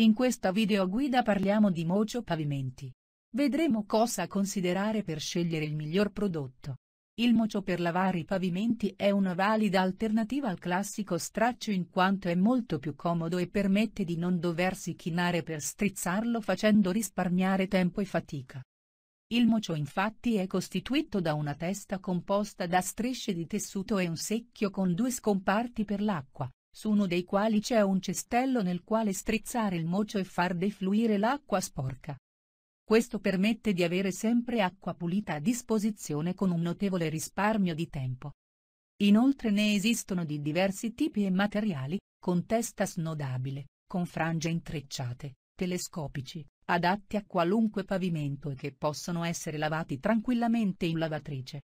In questa video guida parliamo di Mocio Pavimenti. Vedremo cosa considerare per scegliere il miglior prodotto. Il mocio per lavare i pavimenti è una valida alternativa al classico straccio in quanto è molto più comodo e permette di non doversi chinare per strizzarlo facendo risparmiare tempo e fatica. Il mocio infatti è costituito da una testa composta da strisce di tessuto e un secchio con due scomparti per l'acqua, su uno dei quali c'è un cestello nel quale strizzare il mocio e far defluire l'acqua sporca. Questo permette di avere sempre acqua pulita a disposizione con un notevole risparmio di tempo. Inoltre ne esistono di diversi tipi e materiali, con testa snodabile, con frange intrecciate, telescopici, adatti a qualunque pavimento e che possono essere lavati tranquillamente in lavatrice.